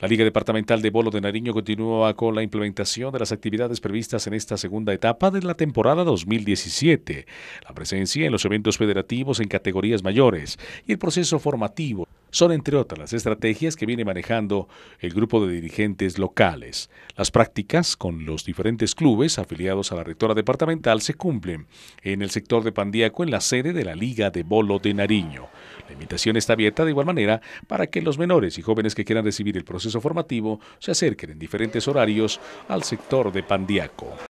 La Liga Departamental de Bolo de Nariño continúa con la implementación de las actividades previstas en esta segunda etapa de la temporada 2017, la presencia en los eventos federativos en categorías mayores y el proceso formativo son entre otras las estrategias que viene manejando el grupo de dirigentes locales. Las prácticas con los diferentes clubes afiliados a la rectora departamental se cumplen en el sector de Pandiaco en la sede de la Liga de Bolo de Nariño. La invitación está abierta de igual manera para que los menores y jóvenes que quieran recibir el proceso formativo se acerquen en diferentes horarios al sector de Pandiaco.